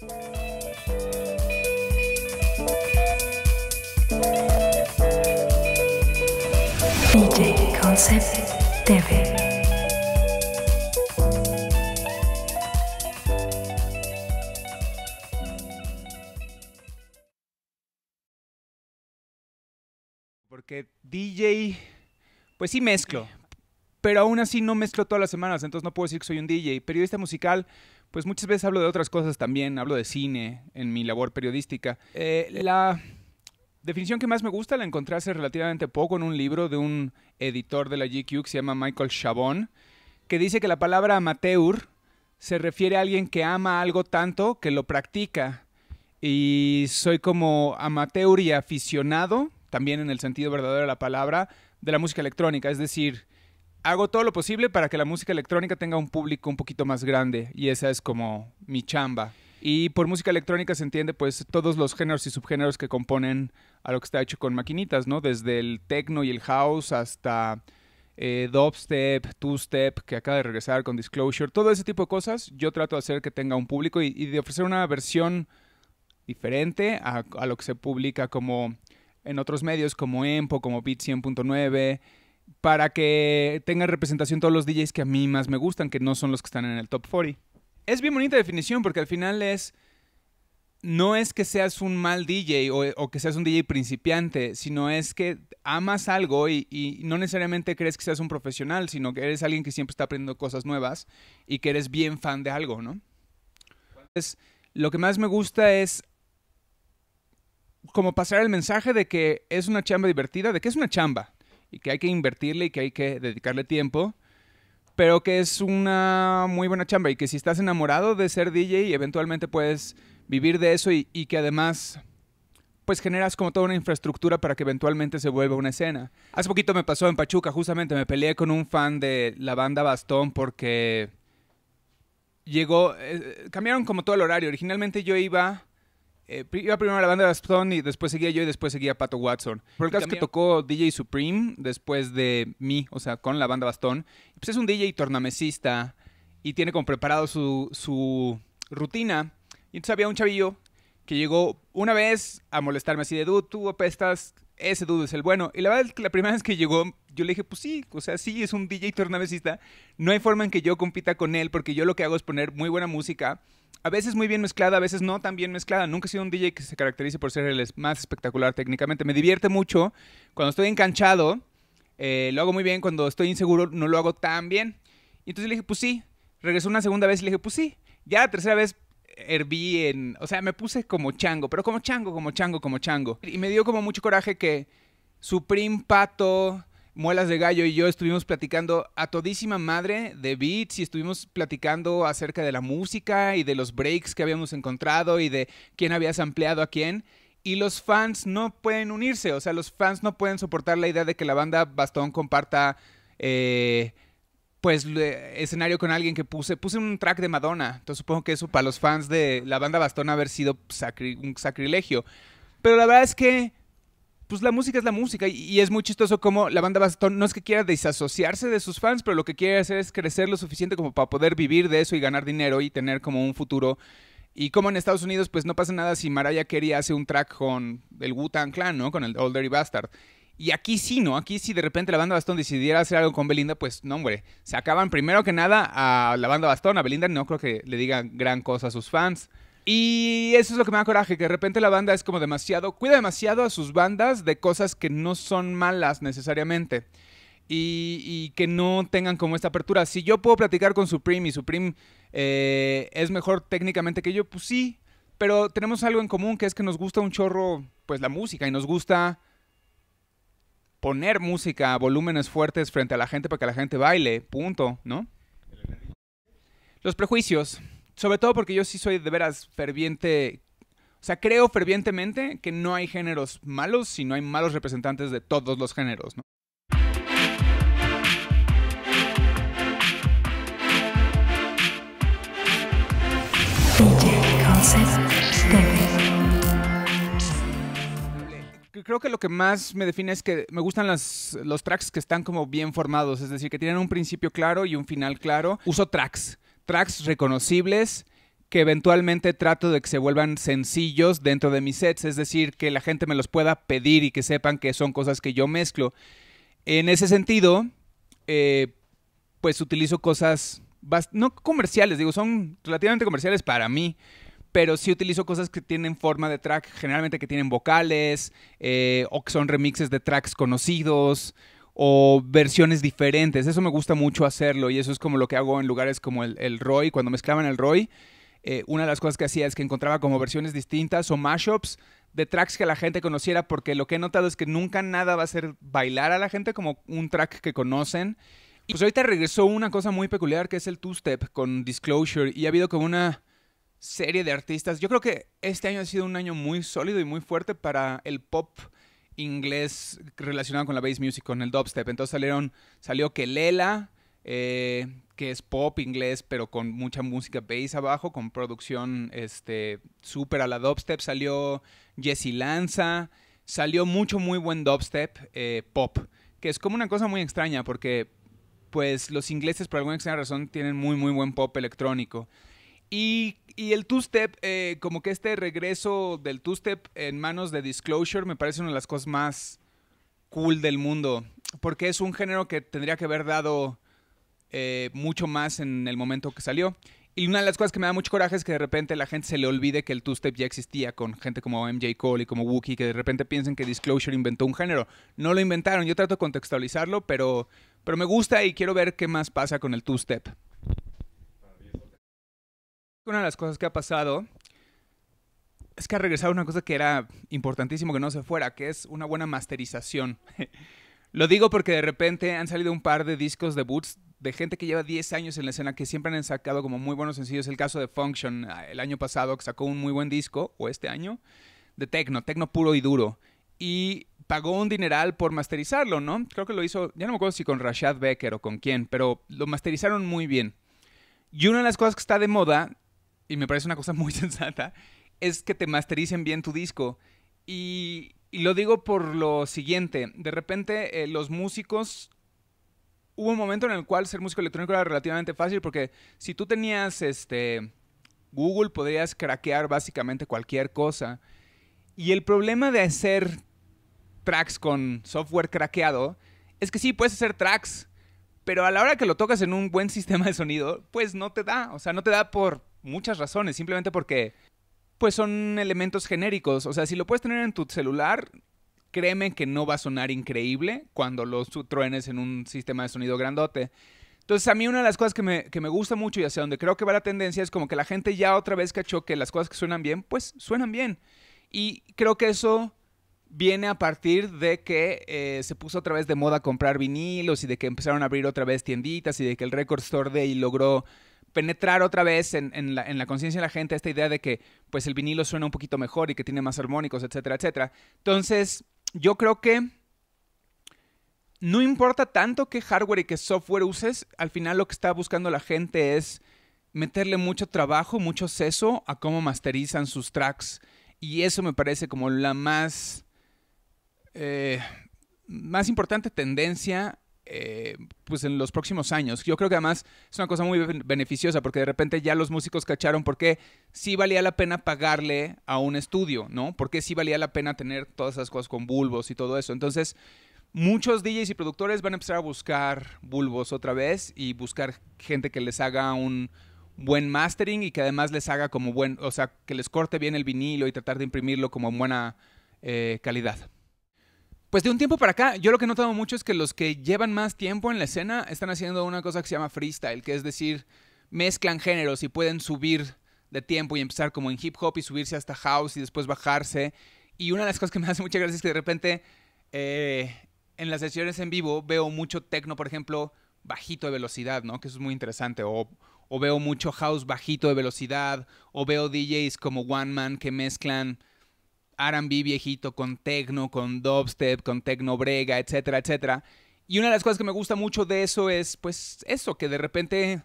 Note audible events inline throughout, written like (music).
DJ Concept TV. Porque DJ, pues sí mezclo, pero aún así no mezclo todas las semanas, entonces no puedo decir que soy un DJ. Periodista musical, pues muchas veces hablo de otras cosas también, hablo de cine en mi labor periodística. Eh, la definición que más me gusta la encontré hace relativamente poco en un libro de un editor de la GQ que se llama Michael Chabon, que dice que la palabra amateur se refiere a alguien que ama algo tanto que lo practica. Y soy como amateur y aficionado, también en el sentido verdadero de la palabra, de la música electrónica. Es decir, hago todo lo posible para que la música electrónica tenga un público un poquito más grande y esa es como mi chamba. Y por música electrónica se entiende pues todos los géneros y subgéneros que componen a lo que está hecho con maquinitas, ¿no? Desde el techno y el house hasta eh, dubstep, two-step, que acaba de regresar con Disclosure, todo ese tipo de cosas, yo trato de hacer que tenga un público y, de ofrecer una versión diferente a, lo que se publica como en otros medios como Empo, como Beat 100.9, para que tenga representación todos los DJs que a mí más me gustan, que no son los que están en el top 40. Es bien bonita definición porque al final es... No es que seas un mal DJ o, que seas un DJ principiante, sino es que amas algo y, y, no necesariamente crees que seas un profesional, sino que eres alguien que siempre está aprendiendo cosas nuevas y que eres bien fan de algo, ¿no? Entonces, lo que más me gusta es como pasar el mensaje de que es una chamba divertida, de que es una chamba, y que hay que invertirle y que hay que dedicarle tiempo, pero que es una muy buena chamba y que si estás enamorado de ser DJ, eventualmente puedes vivir de eso y, que además pues generas como toda una infraestructura para que eventualmente se vuelva una escena. Hace poquito me pasó en Pachuca, justamente me peleé con un fan de la banda Bastón porque llegó, eh, cambiaron como todo el horario. Originalmente yo iba eh, iba primero la banda de y después seguía yo y después seguía Pato Watson. por el caso que tocó DJ Supreme después de mí, o sea, con la banda Bastón. Pues es un DJ tornamesista y tiene como preparado su, su rutina. Y entonces había un chavillo que llegó una vez a molestarme así de, dude, tú apestas, ese dude es el bueno. Y la verdad es que la primera vez que llegó, yo le dije, pues sí, o sea, sí, es un DJ tornamesista. No hay forma en que yo compita con él porque yo lo que hago es poner muy buena música a veces muy bien mezclada, a veces no tan bien mezclada. Nunca he sido un DJ que se caracterice por ser el más espectacular técnicamente. Me divierte mucho. Cuando estoy enganchado, eh, lo hago muy bien. Cuando estoy inseguro, no lo hago tan bien. Y entonces le dije, pues sí. Regresó una segunda vez y le dije, pues sí. Ya la tercera vez herví en... O sea, me puse como chango, pero como chango, como chango, como chango. Y me dio como mucho coraje que Supreme Pato... Muelas de Gallo y yo estuvimos platicando a todísima madre de beats y estuvimos platicando acerca de la música y de los breaks que habíamos encontrado y de quién había ampliado a quién. Y los fans no pueden unirse, o sea, los fans no pueden soportar la idea de que la banda Bastón comparta eh, pues escenario con alguien que puse. Puse un track de Madonna, entonces supongo que eso para los fans de la banda Bastón haber sido un sacrilegio. Pero la verdad es que pues la música es la música y, es muy chistoso como la banda Bastón no es que quiera desasociarse de sus fans, pero lo que quiere hacer es crecer lo suficiente como para poder vivir de eso y ganar dinero y tener como un futuro. Y como en Estados Unidos, pues no pasa nada si Mariah quería hace un track con el Wu-Tang Clan, ¿no? Con el Older Bastard. Y aquí sí, ¿no? Aquí si de repente la banda Bastón decidiera hacer algo con Belinda, pues no, hombre. Se acaban primero que nada a la banda Bastón, a Belinda no creo que le digan gran cosa a sus fans. Y eso es lo que me da coraje, que de repente la banda es como demasiado, cuida demasiado a sus bandas de cosas que no son malas necesariamente. Y, que no tengan como esta apertura. Si yo puedo platicar con Supreme y Supreme eh, es mejor técnicamente que yo, pues sí. Pero tenemos algo en común que es que nos gusta un chorro, pues la música y nos gusta poner música a volúmenes fuertes frente a la gente para que la gente baile, punto, ¿no? Los prejuicios sobre todo porque yo sí soy de veras ferviente, o sea, creo fervientemente que no hay géneros malos, sino hay malos representantes de todos los géneros, ¿no? Creo que lo que más me define es que me gustan los tracks que están como bien formados, es decir, que tienen un principio claro y un final claro. Uso tracks tracks reconocibles que eventualmente trato de que se vuelvan sencillos dentro de mis sets, es decir, que la gente me los pueda pedir y que sepan que son cosas que yo mezclo. En ese sentido, eh, pues utilizo cosas, no comerciales, digo, son relativamente comerciales para mí, pero sí utilizo cosas que tienen forma de track, generalmente que tienen vocales, eh, o que son remixes de tracks conocidos, o versiones diferentes. Eso me gusta mucho hacerlo y eso es como lo que hago en lugares como el, el Roy. Cuando mezclaban el Roy, eh, una de las cosas que hacía es que encontraba como versiones distintas o mashups de tracks que la gente conociera, porque lo que he notado es que nunca nada va a ser bailar a la gente como un track que conocen. Y pues ahorita regresó una cosa muy peculiar que es el two-step con Disclosure y ha habido como una serie de artistas. Yo creo que este año ha sido un año muy sólido y muy fuerte para el pop inglés relacionado con la bass music, con el dubstep. Entonces salieron, salió Kelela, eh, que es pop inglés, pero con mucha música bass abajo, con producción este súper a la dubstep. Salió Jesse Lanza, salió mucho muy buen dubstep eh, pop, que es como una cosa muy extraña porque pues los ingleses por alguna extraña razón tienen muy muy buen pop electrónico. Y, el two-step, eh, como que este regreso del two-step en manos de Disclosure me parece una de las cosas más cool del mundo, porque es un género que tendría que haber dado eh, mucho más en el momento que salió. Y una de las cosas que me da mucho coraje es que de repente la gente se le olvide que el two-step ya existía con gente como MJ Cole y como Wookie que de repente piensen que Disclosure inventó un género. No lo inventaron, yo trato de contextualizarlo, pero, pero me gusta y quiero ver qué más pasa con el two-step. Una de las cosas que ha pasado es que ha regresado una cosa que era importantísimo que no se fuera, que es una buena masterización. (laughs) Lo digo porque de repente han salido un par de discos de boots de gente que lleva 10 años en la escena, que siempre han sacado como muy buenos sencillos. El caso de Function, ah, el año pasado, que sacó un muy buen disco, o este año, de techno, techno puro y duro. Y pagó un dineral por masterizarlo, ¿no? Creo que lo hizo, ya no me acuerdo si con Rashad Becker o con quién, pero lo masterizaron muy bien. Y una de las cosas que está de moda y me parece una cosa muy (laughs) sensata, es que te mastericen bien tu disco. Y, lo digo por lo siguiente, de repente eh, los músicos... Hubo un momento en el cual ser músico electrónico era relativamente fácil porque si tú tenías este Google podrías craquear básicamente cualquier cosa. Y el problema de hacer tracks con software craqueado es que sí, puedes hacer tracks, pero a la hora que lo tocas en un buen (laughs) sistema de sonido, pues no te da. O sea, no te da por muchas razones, simplemente porque pues son elementos genéricos. O sea, si lo puedes tener en tu celular, créeme que no va a sonar increíble cuando lo truenes en un sistema de sonido grandote. Entonces, a mí una de las cosas que me, gusta mucho y hacia donde creo que va la tendencia es como que la gente ya otra vez cachó que las cosas que suenan bien, pues suenan bien. Y creo que eso viene a partir de que eh, se puso otra vez de moda comprar vinilos y de que empezaron a abrir otra vez tienditas y de que el Record Store Day logró penetrar otra vez en, la, conciencia de la gente esta idea de que pues el vinilo suena un poquito mejor y que tiene más armónicos, etcétera, etcétera. Entonces, yo creo que no importa tanto qué hardware y qué software uses, al final lo que está buscando la gente es meterle mucho trabajo, mucho seso a cómo masterizan sus tracks. Y eso me parece como la más, eh, más importante tendencia eh, pues en los próximos años. Yo creo que además es una cosa muy beneficiosa porque de repente ya los músicos cacharon por qué sí valía la pena pagarle a un estudio, ¿no? Porque sí valía la pena tener todas esas cosas con bulbos y todo eso. Entonces, muchos DJs y productores van a empezar a buscar bulbos otra vez y buscar gente que les haga un buen mastering y que además les haga como buen, o sea, que les corte bien el vinilo y tratar de imprimirlo como en buena eh, calidad. Pues de un tiempo para acá, yo lo que he notado mucho es que los que llevan más tiempo en la escena están haciendo una cosa que se llama freestyle, que es decir, mezclan géneros y pueden subir de tiempo y empezar como en hip hop y subirse hasta house y después bajarse. Y una de las (laughs) cosas que me hace mucha gracia es que de repente eh, en las sesiones en vivo veo mucho techno, por ejemplo, bajito de velocidad, ¿no? Que eso es muy interesante. o veo mucho house bajito de velocidad, o veo DJs como One Man que mezclan RB viejito, con techno, con dubstep, con techno brega, etcétera, etcétera. Y una de las cosas que me gusta mucho de eso es, pues, eso, que de repente.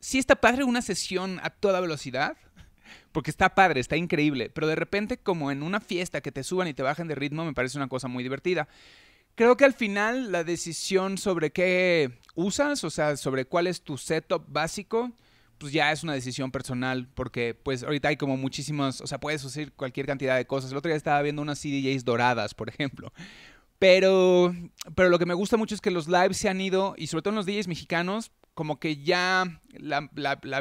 Sí está padre una sesión a toda velocidad, porque está padre, está increíble, pero de repente, como en una fiesta que te suban y te bajan de ritmo, me parece una cosa muy divertida. Creo que al final la decisión sobre qué usas, o sea, sobre cuál es tu setup básico, pues ya es una decisión personal, porque pues ahorita hay como muchísimas, o sea, puedes hacer cualquier cantidad de cosas. El otro día estaba viendo unas CDJs doradas, por ejemplo. Pero, pero lo que me gusta mucho es que los lives se han ido, y sobre todo en los DJs mexicanos, como que ya la,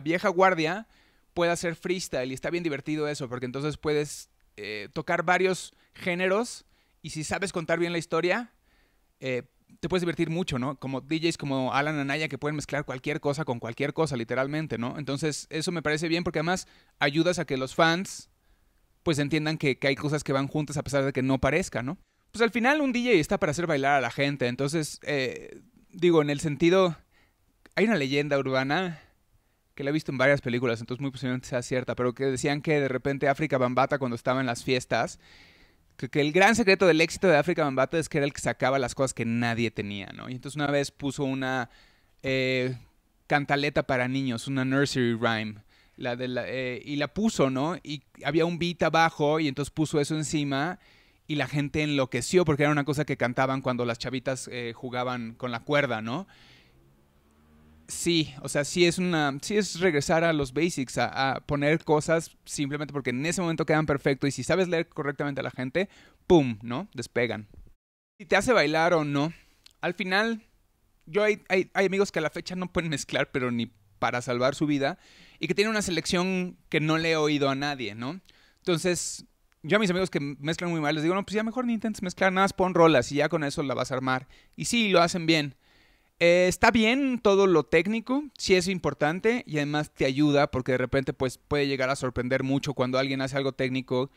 vieja guardia puede hacer freestyle, y está bien divertido eso, porque entonces puedes eh, tocar varios géneros, y si sabes contar bien la historia, eh, te puedes divertir mucho, ¿no? Como DJs como Alan Anaya que pueden mezclar cualquier cosa con cualquier cosa, literalmente, ¿no? Entonces, eso me parece bien porque además ayudas a que los fans pues entiendan que, hay cosas que van juntas a pesar de que no parezca, ¿no? Pues al final un DJ está para hacer bailar a la gente, entonces, eh, digo, en el sentido, hay una leyenda urbana que la he visto en varias películas, entonces muy posiblemente sea cierta, pero que decían que de repente África Bambata cuando estaba en las fiestas, que, el gran secreto del éxito de África Bambata es que era el que sacaba las cosas que nadie tenía, ¿no? Y entonces una vez puso una eh, cantaleta para niños, una nursery rhyme, la de eh, y la puso, ¿no? Y había un beat abajo y entonces puso eso encima y la gente enloqueció porque era una cosa que cantaban cuando las chavitas eh, jugaban con la cuerda, ¿no? Sí, o sea, sí es una, sí es regresar a los basics, a, poner cosas simplemente porque en ese momento quedan perfecto y si sabes leer correctamente a la gente, pum, ¿no? Despegan. Si te hace bailar o no, al final, yo hay, amigos que a la fecha no pueden (laughs) mezclar, pero ni para salvar su vida, y que tienen una selección que no le he oído a nadie, ¿no? Entonces, yo a mis amigos que mezclan muy mal les digo, no, pues ya mejor ni intentes mezclar, nada más pon rolas y ya con eso la vas a armar. Y sí, lo hacen bien. Eh, está bien todo lo técnico, sí es importante y además te ayuda porque de repente pues, puede llegar a sorprender mucho cuando alguien hace algo técnico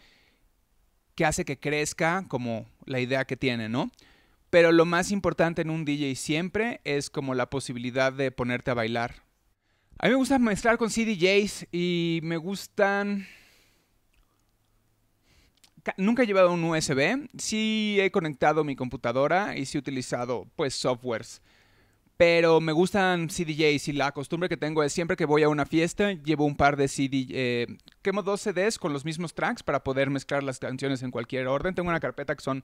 que hace que crezca como la idea que tiene, ¿no? Pero lo más importante en un DJ siempre es como la posibilidad de ponerte a bailar. A mí me gusta mezclar con CDJs y me gustan... Nunca he llevado un USB, sí he conectado mi computadora y sí he utilizado pues softwares pero me gustan CDJs y la costumbre que tengo es siempre que voy a una fiesta llevo un par de CD, eh, quemo dos CDs con los mismos tracks para poder mezclar las canciones en cualquier orden. Tengo una carpeta que son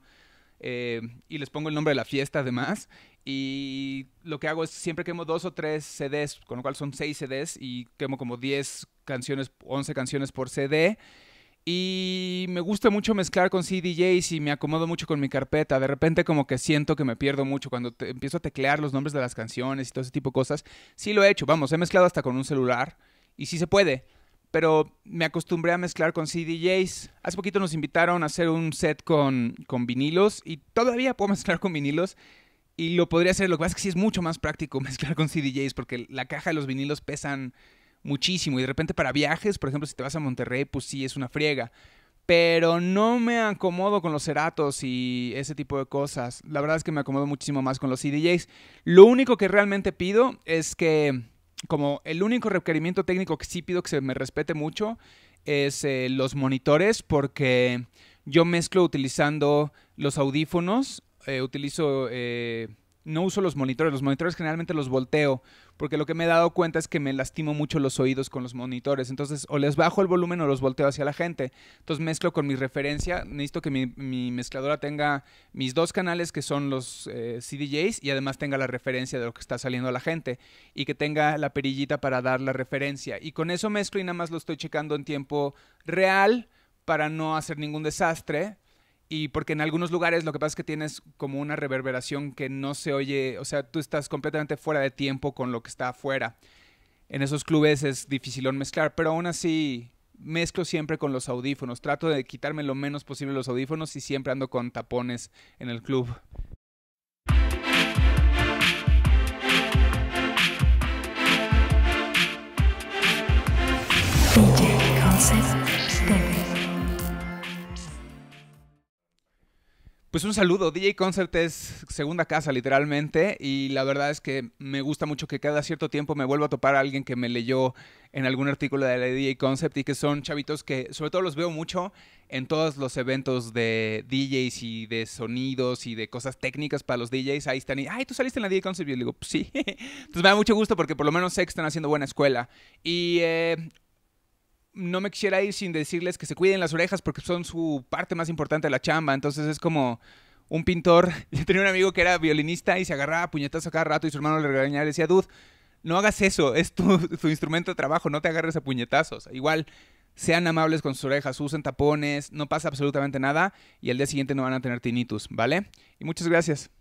eh, y les pongo el nombre de la fiesta además. Y lo que hago es siempre quemo dos o tres CDs, con lo cual son seis CDs y quemo como 10 canciones, 11 canciones por CD. Y me gusta mucho mezclar con CDJs y me acomodo mucho con mi carpeta. De repente como que siento que me pierdo mucho cuando empiezo a teclear los nombres de las canciones y todo ese tipo de cosas. Sí lo he hecho, vamos, he mezclado hasta con un celular y sí se puede. Pero me acostumbré a mezclar con CDJs. Hace poquito nos invitaron a hacer un set con, con vinilos y todavía puedo (laughs) mezclar con vinilos y lo podría hacer. Lo que pasa es que sí es mucho más práctico (laughs) mezclar con CDJs porque la caja de los vinilos pesan muchísimo. Y de repente para viajes, por ejemplo, si te vas a Monterrey, pues sí, es una friega. Pero no me acomodo con los ceratos y ese tipo de cosas. La verdad es que me acomodo muchísimo más con los CDJs. Lo único que realmente pido es que, como el único requerimiento técnico que sí pido que se me respete mucho, es eh, los monitores, porque yo mezclo utilizando los audífonos, eh, utilizo... Eh, no uso los monitores, los monitores generalmente los volteo porque lo que me he dado cuenta es que me lastimo mucho los oídos con los monitores. Entonces, o les bajo el volumen o los volteo hacia la gente. Entonces, mezclo con mi referencia. Necesito que mi, mezcladora tenga mis dos canales, que son los eh, CDJs, y además tenga la referencia de lo que está saliendo a la gente. Y que tenga la perillita para dar la referencia. Y con eso mezclo y nada más lo estoy checando en tiempo real para no hacer ningún desastre y porque en algunos lugares lo que pasa es que tienes como una reverberación que no se oye, o sea, tú estás completamente fuera de tiempo con lo que está afuera. En esos clubes es difícil mezclar, pero aún así mezclo siempre con los audífonos. Trato de quitarme lo menos posible los audífonos y siempre ando con tapones en el club. Pues, un saludo, DJ Concept es segunda casa literalmente y la verdad es que me gusta mucho que cada cierto tiempo me vuelva a topar a alguien que me leyó en algún artículo de la DJ Concept y que son chavitos que sobre todo los veo mucho en todos los eventos de DJs y de sonidos y de cosas técnicas para los DJs. Ahí están y, ay, tú saliste en la DJ Concept y yo digo, pues sí. (laughs) Entonces me da mucho gusto porque por lo menos sé que están haciendo buena escuela. Y eh, no me quisiera ir sin decirles que se cuiden las orejas porque son su parte más importante de la chamba. Entonces es como un pintor. (laughs) Yo tenía un amigo que era violinista y se agarraba a puñetazo cada rato y su hermano le regañaba y decía, dude, no hagas eso, (laughs) es tu, tu, instrumento de trabajo, no te agarres a puñetazos. Igual, sean amables con sus orejas, usen tapones, no pasa absolutamente nada y al día siguiente no van a tener tinnitus, ¿vale? Y muchas gracias.